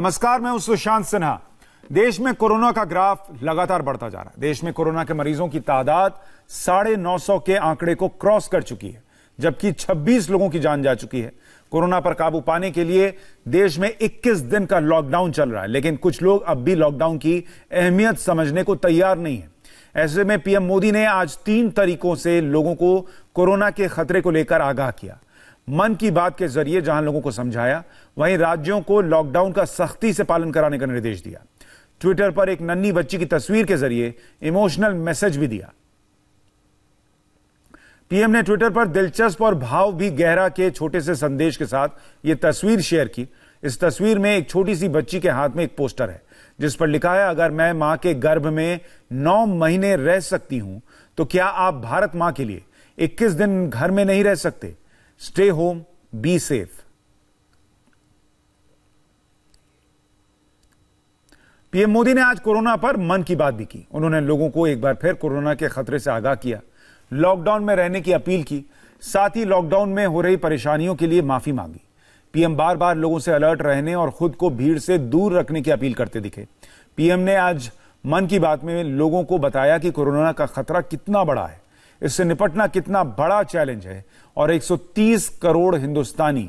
नमस्कार मैं सुशांत सिन्हा देश में कोरोना का ग्राफ लगातार बढ़ता जा रहा है देश में कोरोना के मरीजों की तादाद साढ़े नौ सौ के आंकड़े को क्रॉस कर चुकी है जबकि 26 लोगों की जान जा चुकी है कोरोना पर काबू पाने के लिए देश में 21 दिन का लॉकडाउन चल रहा है लेकिन कुछ लोग अब भी लॉकडाउन की अहमियत समझने को तैयार नहीं है ऐसे में पीएम मोदी ने आज तीन तरीकों से लोगों को कोरोना के खतरे को लेकर आगाह किया मन की बात के जरिए जहां लोगों को समझाया वहीं राज्यों को लॉकडाउन का सख्ती से पालन कराने का निर्देश दिया ट्विटर पर एक नन्ही बच्ची की तस्वीर के जरिए इमोशनल मैसेज भी दिया पीएम ने ट्विटर पर दिलचस्प और भाव भी गहरा के छोटे से संदेश के साथ यह तस्वीर शेयर की इस तस्वीर में एक छोटी सी बच्ची के हाथ में एक पोस्टर है जिस पर लिखा है अगर मैं मां के गर्भ में नौ महीने रह सकती हूं तो क्या आप भारत मां के लिए इक्कीस दिन घर में नहीं रह सकते stay home be safe PM Modi ने आज कोरोना पर मन की बात भी की उन्होंने लोगों को एक बार फिर कोरोना के खतरे से आगाह किया लॉकडाउन में रहने की अपील की साथ ही लॉकडाउन में हो रही परेशानियों के लिए माफी मांगी पीएम बार बार लोगों से अलर्ट रहने और खुद को भीड़ से दूर रखने की अपील करते दिखे पीएम ने आज मन की बात में लोगों को बताया कि कोरोना का खतरा कितना बड़ा है इससे निपटना कितना बड़ा चैलेंज है और 130 करोड़ हिंदुस्तानी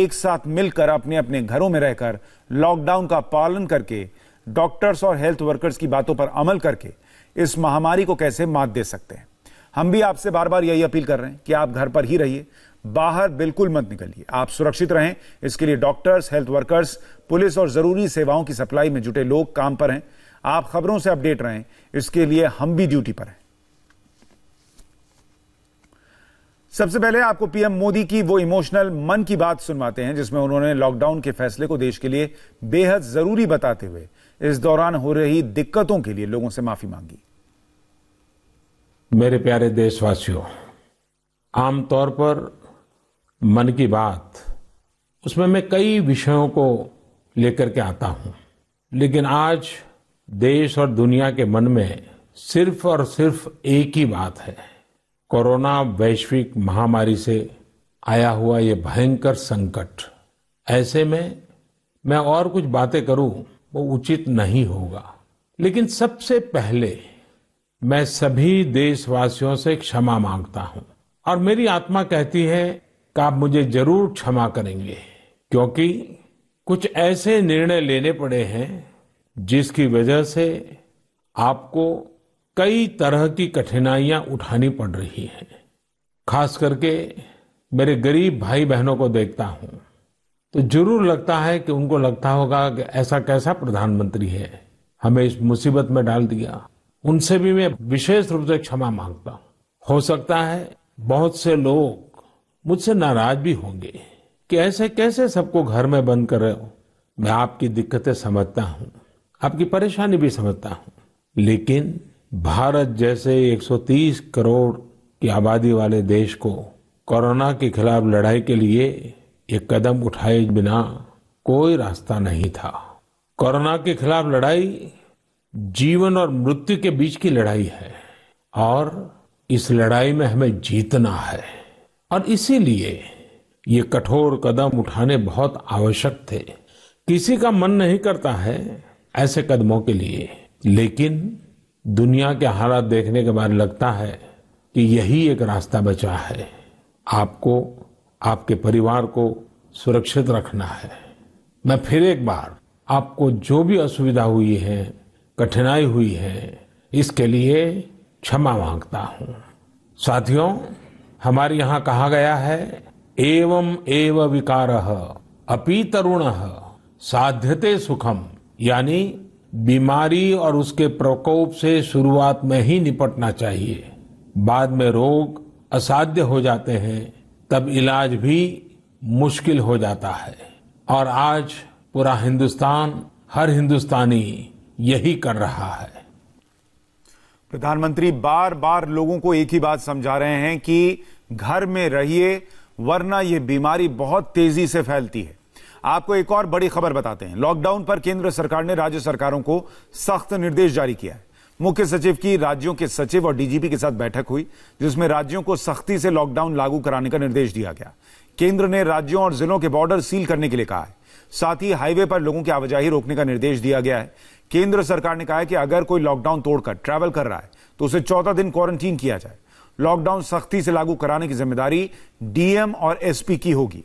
एक साथ मिलकर अपने अपने घरों में रहकर लॉकडाउन का पालन करके डॉक्टर्स और हेल्थ वर्कर्स की बातों पर अमल करके इस महामारी को कैसे मात दे सकते हैं हम भी आपसे बार बार यही अपील कर रहे हैं कि आप घर पर ही रहिए बाहर बिल्कुल मत निकलिए आप सुरक्षित रहें इसके लिए डॉक्टर्स हेल्थ वर्कर्स पुलिस और जरूरी सेवाओं की सप्लाई में जुटे लोग काम पर हैं आप खबरों से अपडेट रहें इसके लिए हम भी ड्यूटी पर हैं सबसे पहले आपको पीएम मोदी की वो इमोशनल मन की बात सुनवाते हैं जिसमें उन्होंने लॉकडाउन के फैसले को देश के लिए बेहद जरूरी बताते हुए इस दौरान हो रही दिक्कतों के लिए लोगों से माफी मांगी मेरे प्यारे देशवासियों आमतौर पर मन की बात उसमें मैं कई विषयों को लेकर के आता हूं लेकिन आज देश और दुनिया के मन में सिर्फ और सिर्फ एक ही बात है कोरोना वैश्विक महामारी से आया हुआ ये भयंकर संकट ऐसे में मैं और कुछ बातें करूं वो उचित नहीं होगा लेकिन सबसे पहले मैं सभी देशवासियों से क्षमा मांगता हूं और मेरी आत्मा कहती है कि आप मुझे जरूर क्षमा करेंगे क्योंकि कुछ ऐसे निर्णय लेने पड़े हैं जिसकी वजह से आपको कई तरह की कठिनाइयां उठानी पड़ रही हैं खास करके मेरे गरीब भाई बहनों को देखता हूं तो जरूर लगता है कि उनको लगता होगा कि ऐसा कैसा प्रधानमंत्री है हमें इस मुसीबत में डाल दिया उनसे भी मैं विशेष रूप से क्षमा मांगता हूं हो सकता है बहुत से लोग मुझसे नाराज भी होंगे कि ऐसे कैसे सबको घर में बंद कर रहे हो मैं आपकी दिक्कतें समझता हूं आपकी परेशानी भी समझता हूं लेकिन भारत जैसे 130 करोड़ की आबादी वाले देश को कोरोना के खिलाफ लड़ाई के लिए ये कदम उठाए बिना कोई रास्ता नहीं था कोरोना के खिलाफ लड़ाई जीवन और मृत्यु के बीच की लड़ाई है और इस लड़ाई में हमें जीतना है और इसीलिए ये कठोर कदम उठाने बहुत आवश्यक थे किसी का मन नहीं करता है ऐसे कदमों के लिए लेकिन दुनिया के हालात देखने के बाद लगता है कि यही एक रास्ता बचा है आपको आपके परिवार को सुरक्षित रखना है मैं फिर एक बार आपको जो भी असुविधा हुई है कठिनाई हुई है इसके लिए क्षमा मांगता हूँ साथियों हमारे यहाँ कहा गया है एवं एव विकार अपी तरुण साध्यते सुखम यानी बीमारी और उसके प्रकोप से शुरुआत में ही निपटना चाहिए बाद में रोग असाध्य हो जाते हैं तब इलाज भी मुश्किल हो जाता है और आज पूरा हिंदुस्तान हर हिंदुस्तानी यही कर रहा है प्रधानमंत्री बार बार लोगों को एक ही बात समझा रहे हैं कि घर में रहिए वरना यह बीमारी बहुत तेजी से फैलती है आपको एक और बड़ी खबर बताते हैं लॉकडाउन पर केंद्र सरकार ने राज्य सरकारों को सख्त निर्देश जारी किया है मुख्य सचिव की राज्यों के सचिव और डीजीपी के साथ बैठक हुई जिसमें राज्यों को सख्ती से लॉकडाउन लागू कराने का निर्देश दिया गया केंद्र ने राज्यों और जिलों के बॉर्डर सील करने के लिए कहा है साथ ही हाईवे पर लोगों की आवाजाही रोकने का निर्देश दिया गया है केंद्र सरकार ने कहा है कि अगर कोई लॉकडाउन तोड़कर ट्रैवल कर रहा है तो उसे चौदह दिन क्वारंटीन किया जाए लॉकडाउन सख्ती से लागू कराने की जिम्मेदारी डीएम और एसपी की होगी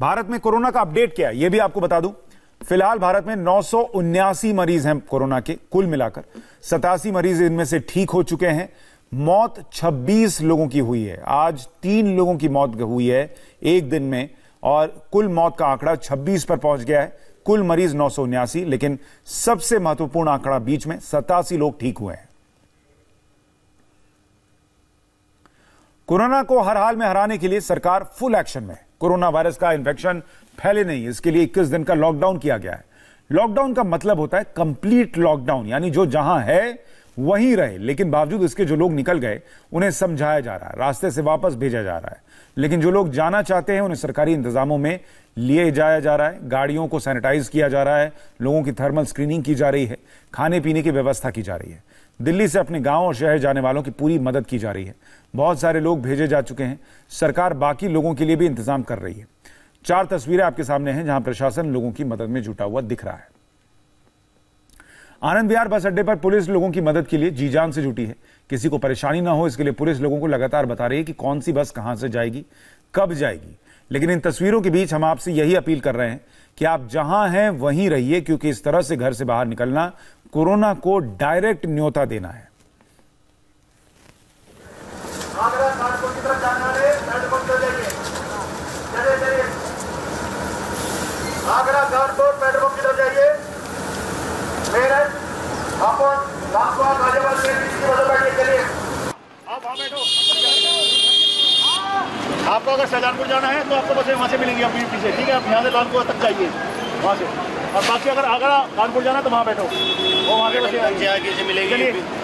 भारत में कोरोना का अपडेट क्या है यह भी आपको बता दूं फिलहाल भारत में नौ मरीज हैं कोरोना के कुल मिलाकर सतासी मरीज इनमें से ठीक हो चुके हैं मौत 26 लोगों की हुई है आज तीन लोगों की मौत हुई है एक दिन में और कुल मौत का आंकड़ा 26 पर पहुंच गया है कुल मरीज नौ लेकिन सबसे महत्वपूर्ण आंकड़ा बीच में सतासी लोग ठीक हुए हैं कोरोना को हर हाल में हराने के लिए सरकार फुल एक्शन में है कोरोना वायरस का इन्फेक्शन फैले नहीं इसके लिए 21 दिन का लॉकडाउन किया गया है लॉकडाउन का मतलब होता है कंप्लीट लॉकडाउन यानी जो जहां है वहीं रहे लेकिन बावजूद इसके जो लोग निकल गए उन्हें समझाया जा रहा है रास्ते से वापस भेजा जा रहा है लेकिन जो लोग जाना चाहते हैं उन्हें सरकारी इंतजामों में लिए जाया जा रहा है गाड़ियों को सैनिटाइज किया जा रहा है लोगों की थर्मल स्क्रीनिंग की जा रही है खाने पीने की व्यवस्था की जा रही है दिल्ली से अपने गांव और शहर जाने वालों की पूरी मदद की जा रही है बहुत सारे लोग भेजे जा चुके हैं सरकार बाकी लोगों के लिए भी इंतजाम कर रही है चार तस्वीरें आपके सामने हैं जहां प्रशासन लोगों की मदद में जुटा हुआ दिख रहा है आनंद विहार बस अड्डे पर पुलिस लोगों की मदद के लिए जी जान से जुटी है किसी को परेशानी ना हो इसके लिए पुलिस लोगों को लगातार बता रही है कि कौन सी बस कहां से जाएगी कब जाएगी लेकिन इन तस्वीरों के बीच हम आपसे यही अपील कर रहे हैं कि आप जहां हैं वहीं रहिए क्योंकि इस तरह से घर से बाहर निकलना कोरोना को डायरेक्ट न्योता देना है आगरा घाट कानपुर मेट्रो की तरफ जाइए मेरठ हापुड़ लाखवा गाजियाबाद के बीच की मदद बैठने के लिए आपको अगर शाहजहानपुर जाना है तो आपको बसें वहाँ से मिलेंगी यूपी पीछे ठीक है आप यहाँ से लालपुर तक जाइए वहाँ से और बाकी अगर आगरा कानपुर जाना है तो वहाँ बैठो वो वहाँ से बसें मिलेगी